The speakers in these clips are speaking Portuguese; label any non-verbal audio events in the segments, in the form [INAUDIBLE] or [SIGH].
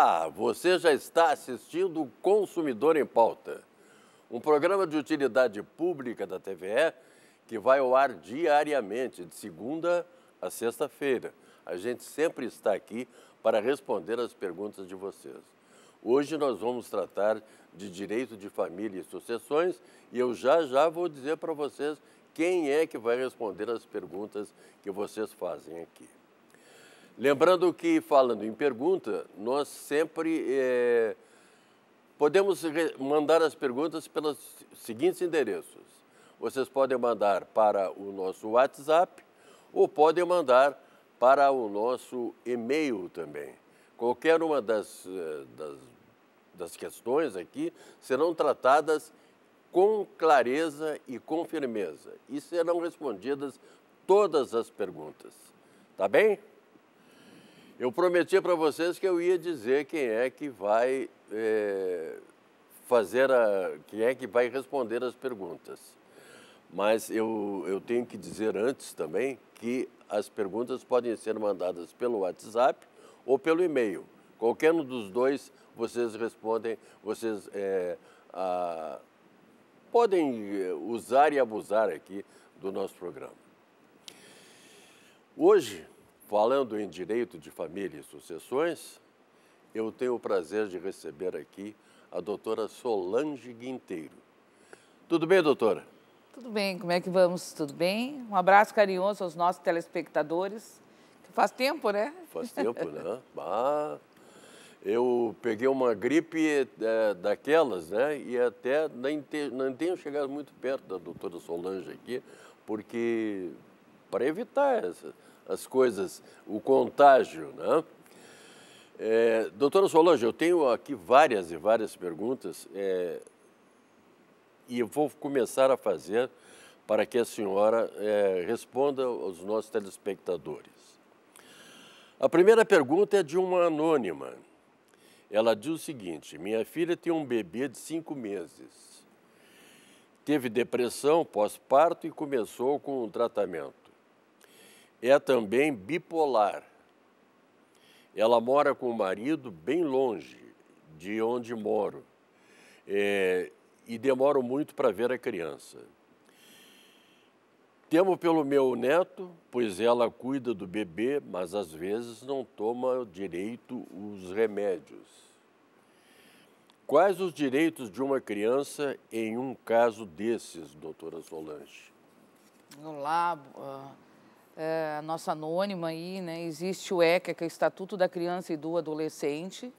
Ah, você já está assistindo o Consumidor em Pauta, um programa de utilidade pública da TVE que vai ao ar diariamente, de segunda a sexta-feira. A gente sempre está aqui para responder as perguntas de vocês. Hoje nós vamos tratar de direito de família e sucessões e eu já já vou dizer para vocês quem é que vai responder as perguntas que vocês fazem aqui. Lembrando que, falando em pergunta, nós sempre é, podemos mandar as perguntas pelos seguintes endereços. Vocês podem mandar para o nosso WhatsApp ou podem mandar para o nosso e-mail também. Qualquer uma das, eh, das, das questões aqui serão tratadas com clareza e com firmeza e serão respondidas todas as perguntas. Tá bem? Eu prometi para vocês que eu ia dizer quem é que vai é, fazer a, quem é que vai responder as perguntas. Mas eu, eu tenho que dizer antes também que as perguntas podem ser mandadas pelo WhatsApp ou pelo e-mail. Qualquer um dos dois vocês respondem, vocês é, a, podem é, usar e abusar aqui do nosso programa. Hoje Falando em direito de família e sucessões, eu tenho o prazer de receber aqui a doutora Solange Guinteiro. Tudo bem, doutora? Tudo bem, como é que vamos? Tudo bem? Um abraço carinhoso aos nossos telespectadores. Faz tempo, né? Faz [LAUGHS] tempo, né? Ah, eu peguei uma gripe é, daquelas, né? E até nem, te, nem tenho chegado muito perto da doutora Solange aqui, porque para evitar essa, as coisas, o contágio. Né? É, doutora Solange, eu tenho aqui várias e várias perguntas é, e eu vou começar a fazer para que a senhora é, responda aos nossos telespectadores. A primeira pergunta é de uma anônima. Ela diz o seguinte: minha filha tem um bebê de cinco meses. Teve depressão pós-parto e começou com um tratamento é também bipolar. Ela mora com o marido bem longe de onde moro é, e demoro muito para ver a criança. Temo pelo meu neto, pois ela cuida do bebê, mas às vezes não toma direito os remédios. Quais os direitos de uma criança em um caso desses, doutora Solange? Olá, eh, a nossa anônima aí, né, existe o ECA, que é o Estatuto da Criança e do Adolescente,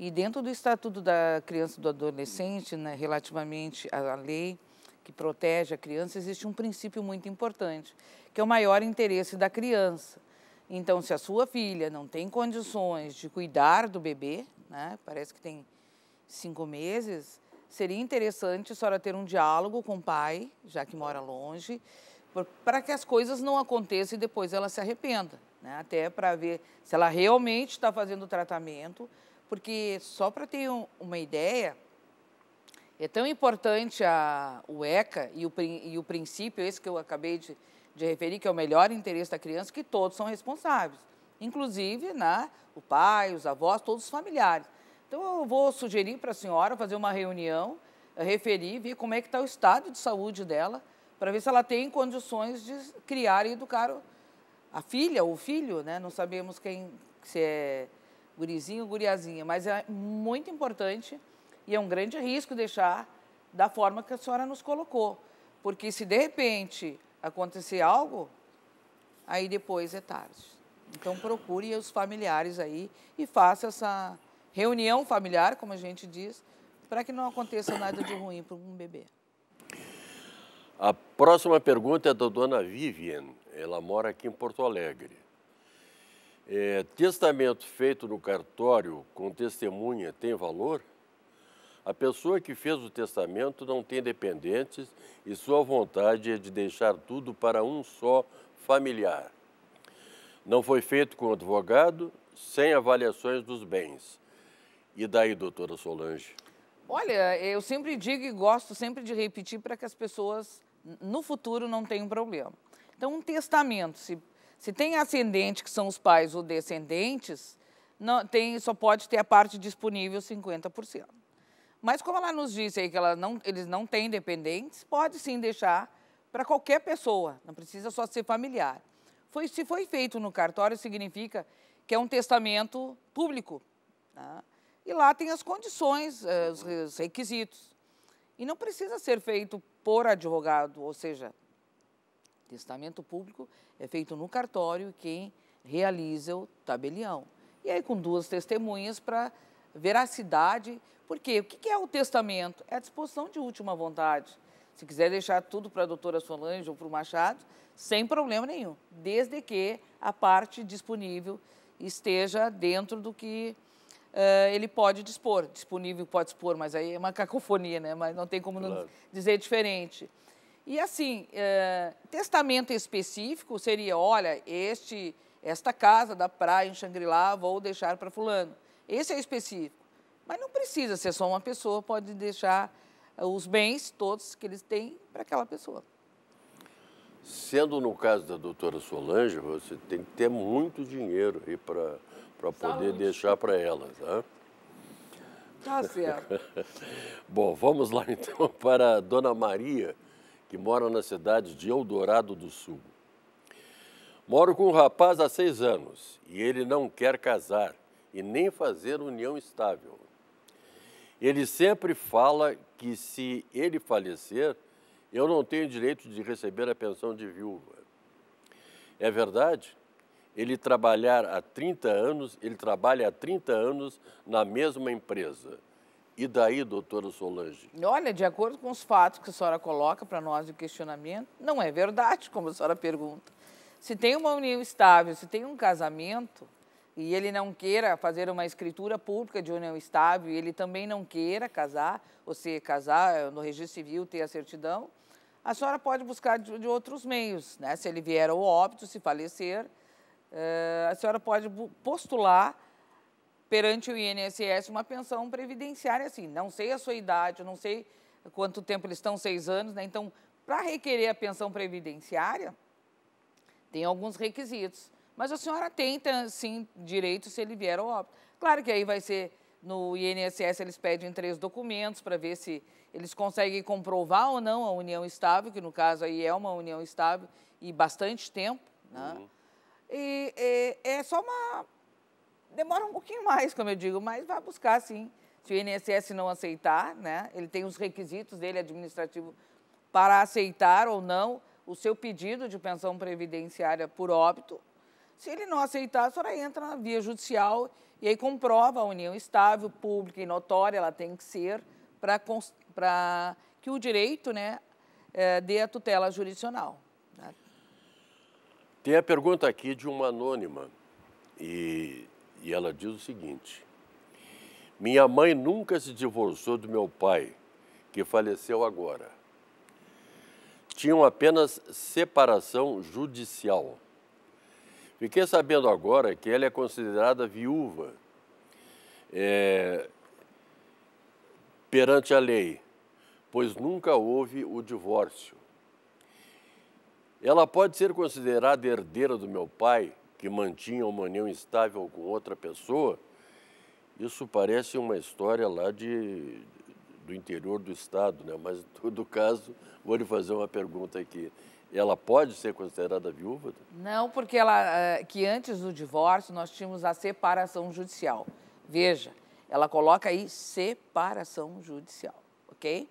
e dentro do Estatuto da Criança e do Adolescente, né, relativamente à lei que protege a criança, existe um princípio muito importante, que é o maior interesse da criança. Então, se a sua filha não tem condições de cuidar do bebê, né, parece que tem cinco meses, seria interessante a senhora ter um diálogo com o pai, já que mora longe, para que as coisas não aconteçam e depois ela se arrependa, né? até para ver se ela realmente está fazendo o tratamento, porque só para ter um, uma ideia, é tão importante a, o ECA e o, e o princípio, esse que eu acabei de, de referir, que é o melhor interesse da criança, que todos são responsáveis, inclusive né, o pai, os avós, todos os familiares. Então, eu vou sugerir para a senhora fazer uma reunião, referir, ver como é que está o estado de saúde dela, para ver se ela tem condições de criar e educar a filha ou o filho, né? Não sabemos quem se é gurizinho ou guriazinha, mas é muito importante e é um grande risco deixar da forma que a senhora nos colocou, porque se de repente acontecer algo, aí depois é tarde. Então procure os familiares aí e faça essa reunião familiar, como a gente diz, para que não aconteça nada de ruim para um bebê. A próxima pergunta é da dona Vivian. Ela mora aqui em Porto Alegre. É, testamento feito no cartório com testemunha tem valor? A pessoa que fez o testamento não tem dependentes e sua vontade é de deixar tudo para um só familiar. Não foi feito com advogado, sem avaliações dos bens. E daí, doutora Solange? Olha, eu sempre digo e gosto sempre de repetir para que as pessoas no futuro não tem um problema. Então, um testamento, se, se tem ascendente, que são os pais ou descendentes, não, tem, só pode ter a parte disponível 50%. Mas como ela nos disse aí que ela não, eles não têm dependentes, pode sim deixar para qualquer pessoa, não precisa só ser familiar. Foi, se foi feito no cartório, significa que é um testamento público. Tá? E lá tem as condições, eh, os requisitos. E não precisa ser feito por advogado, ou seja, testamento público é feito no cartório quem realiza o tabelião. E aí com duas testemunhas para veracidade, porque o que é o testamento? É a disposição de última vontade. Se quiser deixar tudo para a doutora Solange ou para o Machado, sem problema nenhum, desde que a parte disponível esteja dentro do que Uh, ele pode dispor, disponível pode dispor, mas aí é uma cacofonia, né? Mas não tem como claro. dizer diferente. E assim, uh, testamento específico seria, olha, este, esta casa da praia em Xangri-Lá vou deixar para fulano. Esse é específico. Mas não precisa ser só uma pessoa, pode deixar eh, os bens todos que eles têm para aquela pessoa. Sendo no caso da doutora Solange, você tem que ter muito dinheiro aí para para poder deixar para elas. Né? Tá certo. [LAUGHS] Bom, vamos lá então [LAUGHS] para a Dona Maria, que mora na cidade de Eldorado do Sul. Moro com um rapaz há seis anos e ele não quer casar e nem fazer união estável. Ele sempre fala que se ele falecer, eu não tenho direito de receber a pensão de viúva. É verdade? ele trabalhar há 30 anos, ele trabalha há 30 anos na mesma empresa. E daí, doutora Solange? Olha, de acordo com os fatos que a senhora coloca para nós de questionamento, não é verdade, como a senhora pergunta. Se tem uma união estável, se tem um casamento, e ele não queira fazer uma escritura pública de união estável, e ele também não queira casar, ou se casar eh, no registro civil, ter a certidão, a senhora pode buscar de, de outros meios, né? Se ele vier ao óbito, se falecer, eh, a senhora pode postular perante o INSS uma pensão previdenciária, assim, não sei a sua idade, não sei quanto tempo eles estão, seis anos, né? Então, para requerer a pensão previdenciária, tem alguns requisitos. Mas a senhora tem, sim, direito se ele vier ao óbito. Claro que aí vai ser no INSS eles pedem três documentos para ver se eles conseguem comprovar ou não a união estável, que no caso aí é uma união estável e bastante tempo, né? uhum. E, é só uma. Demora um pouquinho mais, como eu digo, mas vai buscar sim. Se o INSS não aceitar, né? Ele tem os requisitos dele administrativo para aceitar ou não o seu pedido de pensão previdenciária por óbito. Se ele não aceitar, a senhora entra na via judicial e aí comprova a união estável, pública e notória, ela tem que ser, para que o direito né, eh, dê a tutela jurisdicional. Tem a pergunta aqui de uma anônima e, e ela diz o seguinte: Minha mãe nunca se divorciou do meu pai, que faleceu agora. Tinham apenas separação judicial. Fiquei sabendo agora que ela é considerada viúva é, perante a lei, pois nunca houve o divórcio. Ela pode ser considerada herdeira do meu pai, que mantinha uma união estável com outra pessoa? Isso parece uma história lá de, do interior do Estado, né? mas, em todo caso, vou lhe fazer uma pergunta aqui. Ela pode ser considerada viúva? Não, porque ela, eh, que antes do divórcio nós tínhamos a separação judicial. Veja, ela coloca aí separação judicial, ok?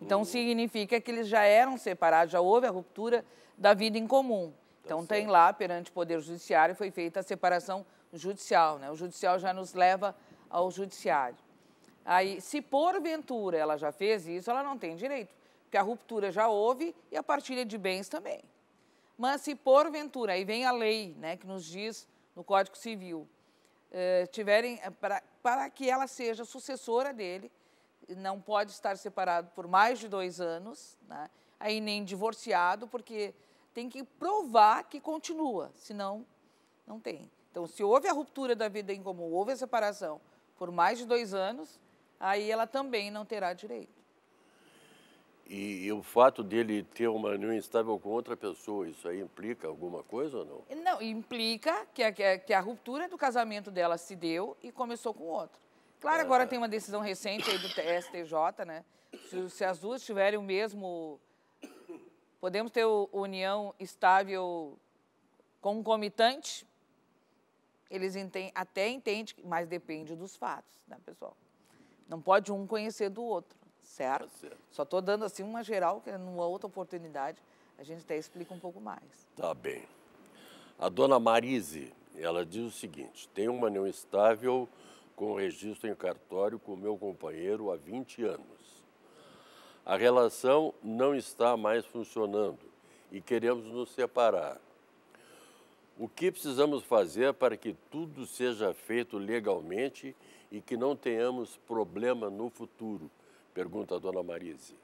Então hum. significa que eles já eram separados, já houve a ruptura da vida em comum. Então, então tem lá, perante o Poder Judiciário, foi feita a separação judicial. Né? O judicial já nos leva ao judiciário. Aí, se porventura ela já fez isso, ela não tem direito, porque a ruptura já houve e a partilha de bens também. Mas se porventura, aí vem a lei, né, que nos diz no Código Civil, eh, tiverem, eh, para, para que ela seja sucessora dele, não pode estar separado por mais de dois anos, né, aí nem divorciado, porque tem que provar que continua, senão não tem. Então, se houve a ruptura da vida em comum, houve a separação por mais de dois anos, aí ela também não terá direito. E, e, o fato dele ter uma união instável com outra pessoa, isso aí implica alguma coisa ou não? Não, implica que a, que a ruptura do casamento dela se deu e começou com outro. Claro, ah. agora tem uma decisão recente aí do STJ, né? Se, se as duas tiverem o mesmo Podemos ter união estável concomitante? Eles entendem, até entendem, mas depende dos fatos, né, pessoal? Não pode um conhecer do outro, certo? Tá certo. Só estou dando assim uma geral, que numa outra oportunidade a gente até explica um pouco mais. Tá bem. A dona Marise, ela diz o seguinte: tem uma união estável com registro em cartório com meu companheiro há 20 anos a relação não está mais funcionando e queremos nos separar. O que precisamos fazer para que tudo seja feito legalmente e que não tenhamos problema no futuro? Pergunta a dona Marise.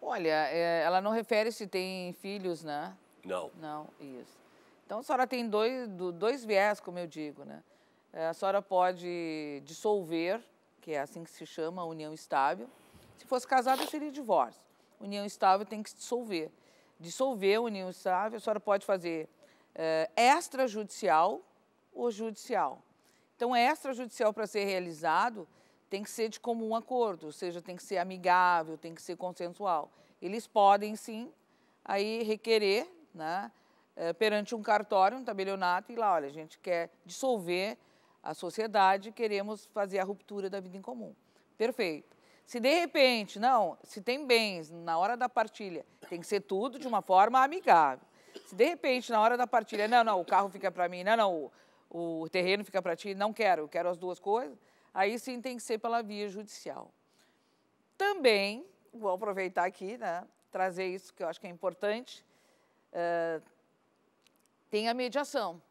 Olha, é, ela não refere se tem filhos, né? Não. Não, isso. Então a senhora tem dois, dois viés, como eu digo, né? É, a senhora pode dissolver, que é assim que se chama, a união estável, se fosse casada, seria divórcio. União estável tem que se dissolver. Dissolver a união estável, a senhora pode fazer eh, extrajudicial ou judicial. Então, extrajudicial para ser realizado tem que ser de comum acordo, ou seja, tem que ser amigável, tem que ser consensual. Eles podem, sim, aí requerer, né, eh, perante um cartório, um tabelionato, e lá, olha, a gente quer dissolver a sociedade, queremos fazer a ruptura da vida em comum. Perfeito. Se de repente, não, se tem bens na hora da partilha, tem que ser tudo de uma forma amigável. Se de repente, na hora da partilha, não, não, o carro fica para mim, não, não, o, o terreno fica para ti, não quero, eu quero as duas coisas, aí sim tem que ser pela via judicial. Também, vou aproveitar aqui, né, trazer isso que eu acho que é importante, uh, tem a mediação.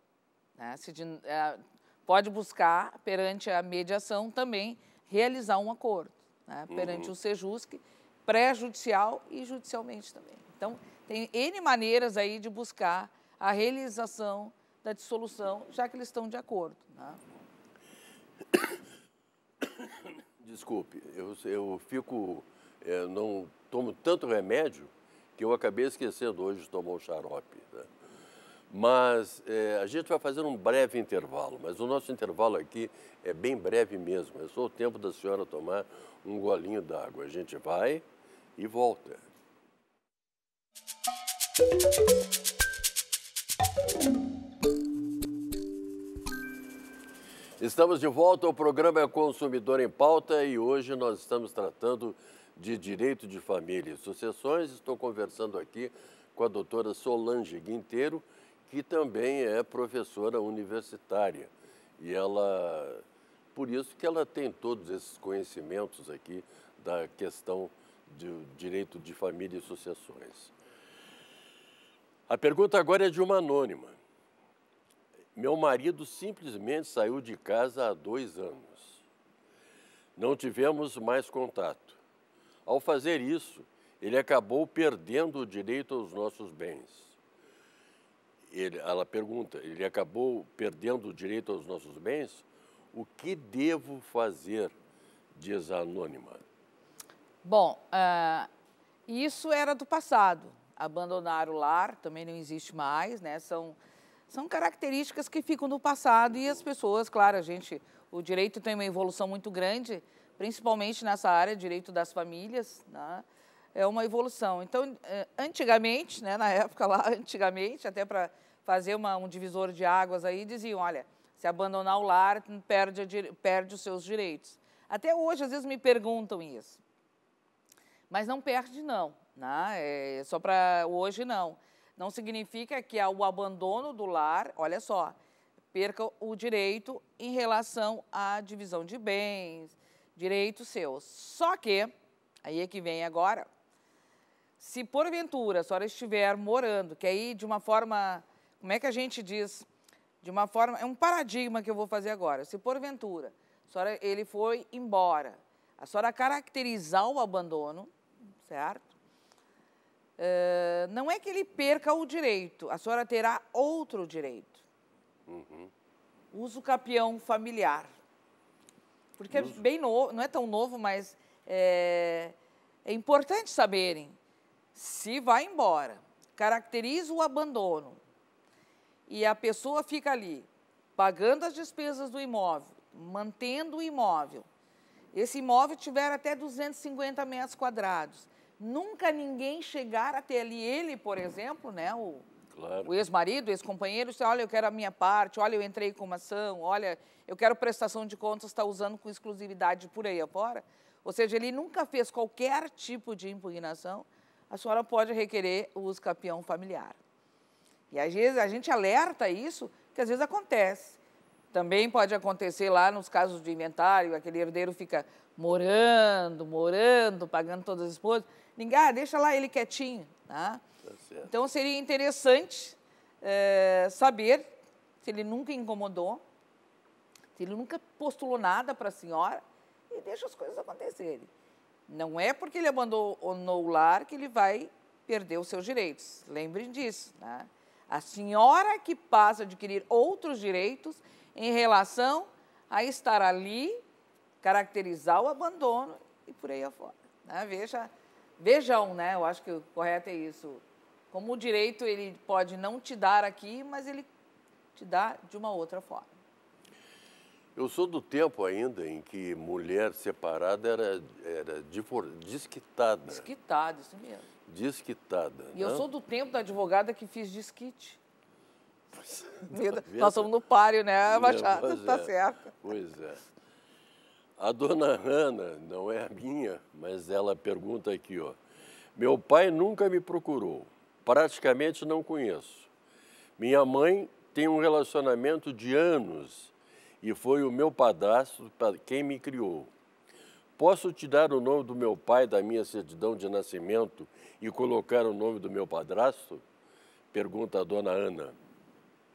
Né, se de, uh, pode buscar, perante a mediação, também realizar um acordo né, uhum. perante uhum. o SEJUSC, pré-judicial e judicialmente também. Então, tem N maneiras aí de buscar a realização da dissolução, já que eles estão de acordo. Né? Desculpe, eu, eu fico, eu eh, não tomo tanto remédio que eu acabei esquecendo hoje de tomar o xarope. Né? Mas é, a gente vai fazer um breve intervalo, mas o nosso intervalo aqui é bem breve mesmo. É só o tempo da senhora tomar um golinho d'água. A gente vai e volta. Estamos de volta ao programa é Consumidor em Pauta e hoje nós estamos tratando de direito de família e sucessões. Estou conversando aqui com a doutora Solange Guinteiro, que também é professora universitária. E ela, por isso que ela tem todos esses conhecimentos aqui da questão do direito de família e sucessões. A pergunta agora é de uma anônima. Meu marido simplesmente saiu de casa há dois anos. Não tivemos mais contato. Ao fazer isso, ele acabou perdendo o direito aos nossos bens ele, ela pergunta, ele acabou perdendo o direito aos nossos bens? O que devo fazer? Diz a anônima. Bom, uh, isso era do passado. Abandonar o lar também não existe mais, né? São, são características que ficam no passado e as pessoas, claro, a gente, o direito tem uma evolução muito grande, principalmente nessa área, direito das famílias, né? é uma evolução. Então, eh, antigamente, né, na época lá, [LAUGHS] antigamente, até para fazer uma, um divisor de águas aí, diziam, olha, se abandonar o lar, perde, a, perde os seus direitos. Até hoje, às vezes, me perguntam isso. Mas não perde, não. Né? É só para hoje, não. Não significa que é o abandono do lar, olha só, perca o direito em relação à divisão de bens, direitos seus. Só que, aí é que vem agora, se porventura a senhora estiver morando, que aí de uma forma como é que a gente diz de uma forma, é um paradigma que eu vou fazer agora. Se porventura senhora, ele foi embora, a senhora caracterizar o abandono, certo? Uh, não é que ele perca o direito, a senhora terá outro direito. Uhum. Uso capião familiar. Porque é Uso. é bem novo, não é tão novo, mas é, é importante saberem. Se vai embora, caracteriza o abandono, e a pessoa fica ali pagando as despesas do imóvel, mantendo o imóvel. Esse imóvel tiver até 250 metros quadrados. Nunca ninguém chegar até ali. Ele, por exemplo, né, o, claro. o ex-marido, ex-companheiro, disse, olha, eu quero a minha parte, olha, eu entrei com uma ação, olha, eu quero prestação de contas, está usando com exclusividade por aí afora. Ou seja, ele nunca fez qualquer tipo de impugnação. A senhora pode requerer o uso familiar. E às vezes a gente alerta isso, que às vezes acontece. Também pode acontecer lá nos casos de inventário, aquele herdeiro fica morando, morando, pagando todas as esposas. Ninguém, ah, deixa lá ele quietinho. Tá? tá então seria interessante é, saber se ele nunca incomodou, se ele nunca postulou nada para a senhora e deixa as coisas acontecerem. Não é porque ele abandonou o lar que ele vai perder os seus direitos. Lembrem disso. Né? A senhora que passa a adquirir outros direitos em relação a estar ali, caracterizar o abandono e por aí afora. Né? Veja, vejam, né? Eu acho que o correto é isso. Como o direito ele pode não te dar aqui, mas ele te dá de uma outra forma. Eu sou do tempo ainda em que mulher separada era, era desquitada. Desquitada, isso mesmo. Desquitada. E né? eu sou do tempo da advogada que fiz desquite. É. [LAUGHS] Tá nós somos no páreo, né, né Machado? É, tá é. certo. Pois é. A dona Ana não é a minha, mas ela pergunta aqui, ó. Meu pai nunca me procurou, praticamente não conheço. Minha mãe tem um relacionamento de anos e foi o meu padrasto quem me criou. Posso te dar o nome do meu pai da minha certidão de nascimento e colocar o nome do meu padrasto? Pergunta a dona Ana.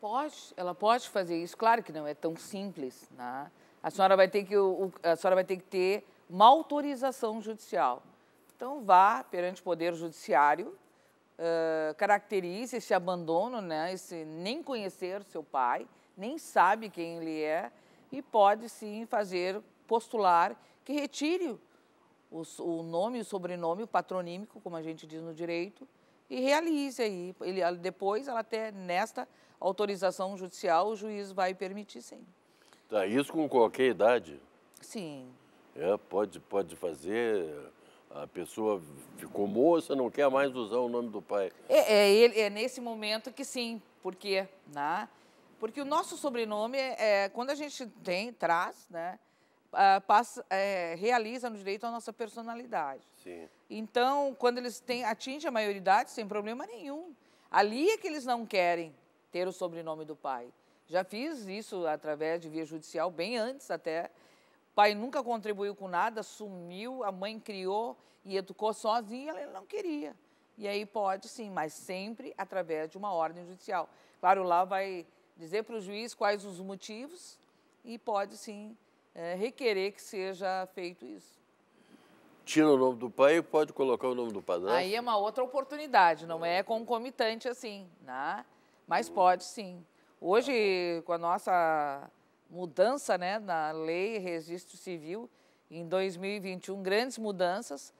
Pode, ela pode fazer isso. Claro que não é tão simples. Né? A, senhora vai ter que, a senhora vai ter que ter uma autorização judicial. Então, vá perante o Poder Judiciário, uh, caracterize esse abandono, né? esse nem conhecer seu pai, nem sabe quem ele é, e pode sim fazer postular que retire o, o nome, o sobrenome, o patronímico, como a gente diz no direito, e realize aí. Ele, depois, ela até nesta autorização judicial, o juiz vai permitir sim. Tá, isso com qualquer idade? Sim. É, pode, pode fazer. A pessoa ficou moça, não quer mais usar o nome do pai. É, é, é nesse momento que sim, porque né, porque o nosso sobrenome, é, é, quando a gente tem, traz, né? Uh, passa, é, realiza no direito a nossa personalidade. Sim. Então, quando eles têm, atingem a maioridade, sem problema nenhum. Ali é que eles não querem ter o sobrenome do pai. Já fiz isso através de via judicial, bem antes até. O pai nunca contribuiu com nada, sumiu, a mãe criou e educou sozinha, ele não queria. E aí pode sim, mas sempre através de uma ordem judicial. Claro, lá vai dizer para o juiz quais os motivos e pode sim é, requerer que seja feito isso. Tira o nome do pai e pode colocar o nome do padrasto? Aí é uma outra oportunidade, não é concomitante assim, né? mas hum. pode sim. Hoje, com a nossa mudança né, na lei registro civil, em 2021, grandes mudanças,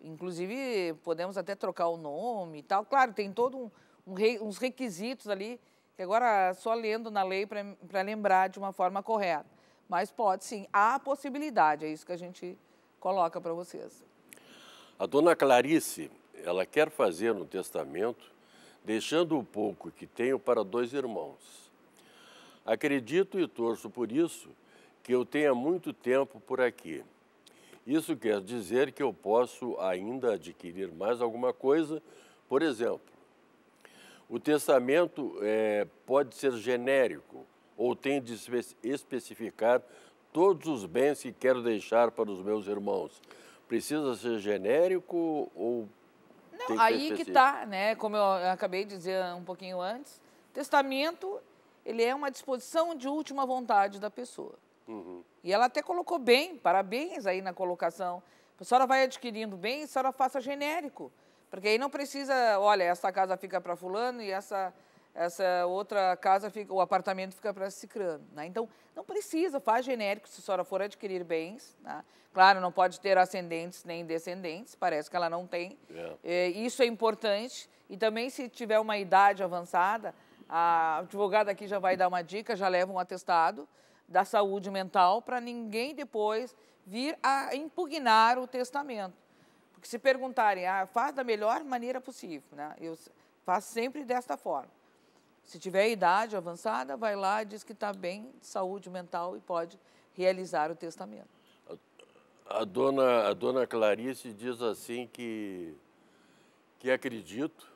inclusive podemos até trocar o nome e tal. Claro, tem todo um, um, uns requisitos ali que agora só lendo na lei para lembrar de uma forma correta. Mas pode sim, há possibilidade, é isso que a gente coloca para vocês. A dona Clarice, ela quer fazer no testamento, deixando o pouco que tenho para dois irmãos. Acredito e torço por isso que eu tenha muito tempo por aqui. Isso quer dizer que eu posso ainda adquirir mais alguma coisa, por exemplo, o testamento é, pode ser genérico ou tem de especificar todos os bens que quero deixar para os meus irmãos. Precisa ser genérico ou não? Tem que aí que está, né? Como eu acabei de dizer um pouquinho antes, testamento ele é uma disposição de última vontade da pessoa. Uhum. E ela até colocou bem, parabéns aí na colocação. A senhora vai adquirindo bem, a senhora faça genérico. Porque aí não precisa, olha, essa casa fica para fulano e essa essa outra casa fica, o apartamento fica para Cicrano, né? Então, não precisa, faz genérico se a senhora for adquirir bens, né? Claro, não pode ter ascendentes nem descendentes, parece que ela não tem. É, é isso é importante e também se tiver uma idade avançada, a advogada aqui já vai dar uma dica, já leva um atestado da saúde mental para ninguém depois vir a impugnar o testamento. Porque se perguntarem, ah, faz da melhor maneira possível, né? Eu faço sempre desta forma. Se tiver idade avançada, vai lá, e diz que está bem de saúde mental e pode realizar o testamento. A, a dona, a dona Clarice diz assim que, que acredito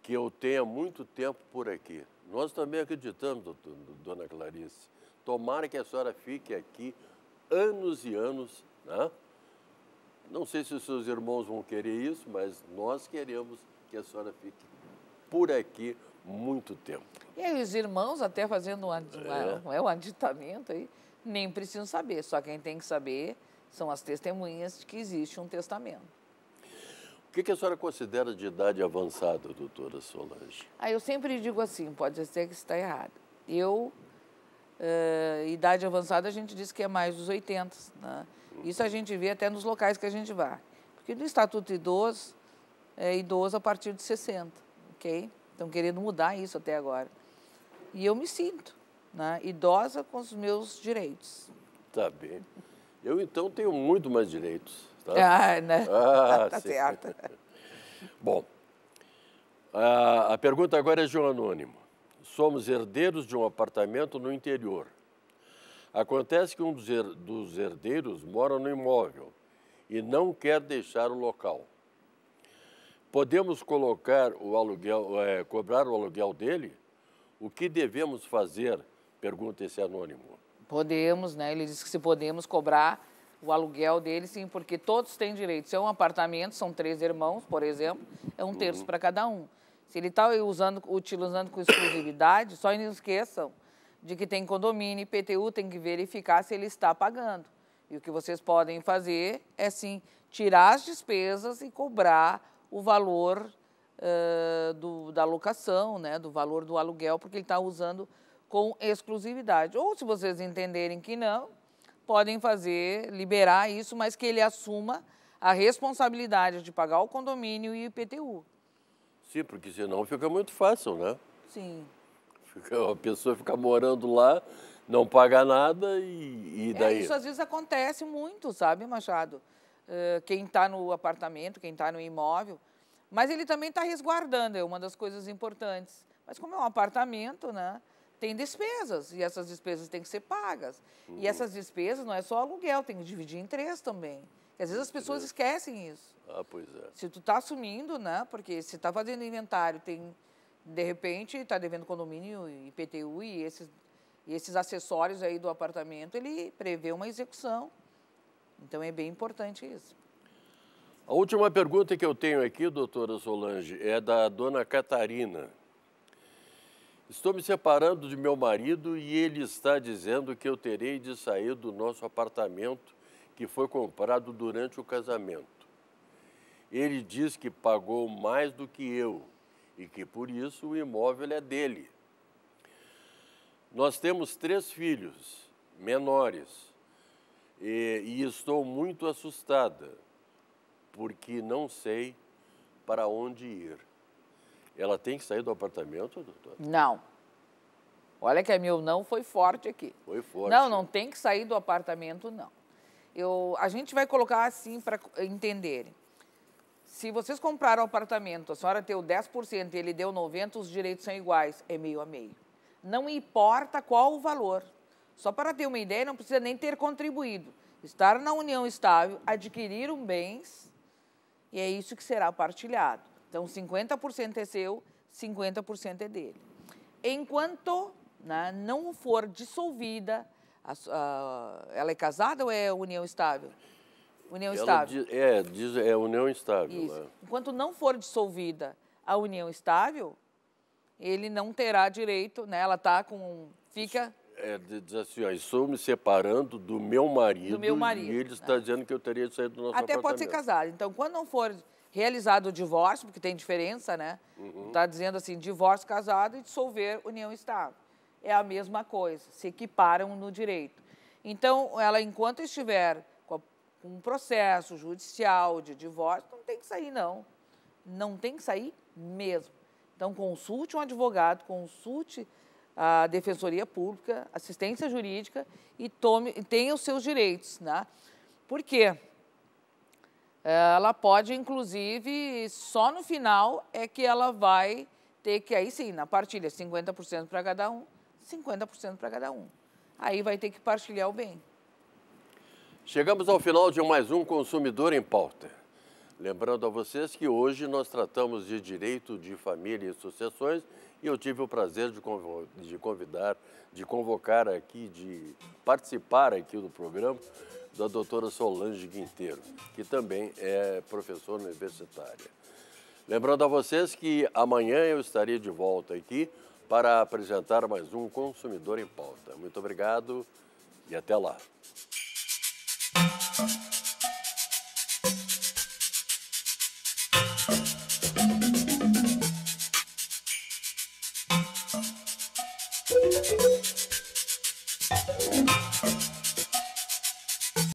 que eu tenha muito tempo por aqui. Nós também acreditamos, doutor, dona Clarice. Tomara que a senhora fique aqui anos e anos, né? Não sei se os seus irmãos vão querer isso, mas nós queremos que a senhora fique por aqui muito tempo. E aí, os irmãos, até fazendo um é. é um aditamento aí, nem precisam saber. Só quem tem que saber são as testemunhas de que existe um testamento. O que, que a senhora considera de idade avançada, doutora Solange? Ah, eu sempre digo assim, pode ser que está errado. Eu, uh, idade avançada, a gente diz que é mais dos 80, né? Isso a gente vê até nos locais que a gente vai. Porque no Estatuto de Idoso, é idoso a partir de 60, ok? Estão querendo mudar isso até agora. E eu me sinto né, idosa com os meus direitos. Tá bem. Eu, então, tenho muito mais direitos. Tá? [LAUGHS] Ah, né? Ah, [LAUGHS] tá sim. certo. [LAUGHS] Bom, a, a pergunta agora é de um anônimo. Somos herdeiros de um apartamento no interior. Acontece que um dos herdeiros mora no imóvel e não quer deixar o local. Podemos colocar o aluguel, é, cobrar o aluguel dele? O que devemos fazer? Pergunta esse anônimo. Podemos, né? Ele diz que se podemos cobrar o aluguel dele, sim, porque todos têm direito. Se é um apartamento, são três irmãos, por exemplo, é um terço uhum. para cada um. Se ele está usando, utilizando com exclusividade, só não esqueçam de que tem condomínio, IPTU tem que verificar se ele está pagando. E o que vocês podem fazer é sim tirar as despesas e cobrar o valor uh, do, da locação, né, do valor do aluguel, porque ele está usando com exclusividade. Ou se vocês entenderem que não, podem fazer, liberar isso, mas que ele assuma a responsabilidade de pagar o condomínio e o IPTU. Sim, porque senão fica muito fácil, né? Sim. [LAUGHS] A pessoa fica morando lá, não paga nada e, e é, daí. É, isso às vezes acontece muito, sabe, Machado? Uh, quem está no apartamento, quem está no imóvel. Mas ele também está resguardando, é uma das coisas importantes. Mas como é um apartamento, né? Tem despesas e essas despesas têm que ser pagas. Uhum. E hum. essas despesas não é só aluguel, tem que dividir em três também. E às vezes as pessoas esquecem isso. Ah, pois é. Se tu está assumindo, né? Porque se está fazendo inventário, tem de repente está devendo condomínio, IPTU e esses, e esses acessórios aí do apartamento, ele prevê uma execução. Então é bem importante isso. A última pergunta que eu tenho aqui, doutora Solange, é da dona Catarina. Estou me separando de meu marido e ele está dizendo que eu terei de sair do nosso apartamento que foi comprado durante o casamento. Ele diz que pagou mais do que eu e que por isso o imóvel é dele. Nós temos três filhos menores e, e estou muito assustada porque não sei para onde ir. Ela tem que sair do apartamento, doutor? Não. Olha que a meu não foi forte aqui. Foi forte. Não, não tem que sair do apartamento, não. Eu, a gente vai colocar assim para entenderem. Se vocês compraram um apartamento, a senhora deu 10% e ele deu 90%, os direitos são iguais, é meio a meio. Não importa qual o valor. Só para ter uma ideia, não precisa nem ter contribuído. Estar na união estável, adquiriram bens e é isso que será partilhado. Então, 50% é seu, 50% é dele. Enquanto né, não for dissolvida, a, a, ah, ela é casada ou é união estável? União ela estável. Diz, é, diz, é união estável. Isso. Né? Enquanto não for dissolvida a união estável, ele não terá direito, né? Ela tá com fica é, diz assim, ó, estou me separando do meu marido, do meu marido e ele né? está dizendo que eu teria de sair do nosso Até pode ser casado. Então, quando não for realizado o divórcio, porque tem diferença, né? Está uhum. Tá dizendo assim, divórcio casado e dissolver união estável. É a mesma coisa, se equiparam no direito. Então, ela, enquanto estiver com um processo judicial de divórcio, não tem que sair, não. Não tem que sair mesmo. Então, consulte um advogado, consulte a defensoria pública, assistência jurídica e tome, tenha os seus direitos. Né? Por quê? Ela pode, inclusive, só no final é que ela vai ter que, aí sim, na partilha, 50% para cada um, 50% para cada um. Aí vai ter que partilhar o bem. Chegamos ao final de mais um Consumidor em Pauta. Lembrando a vocês que hoje nós tratamos de direito de família e sucessões e eu tive o prazer de, convidar, de convocar aqui, de participar aqui do programa da doutora Solange Quinteiro, que também é professora universitária. Lembrando a vocês que amanhã eu estarei de volta aqui para apresentar mais um Consumidor em Pauta. Muito obrigado e até lá.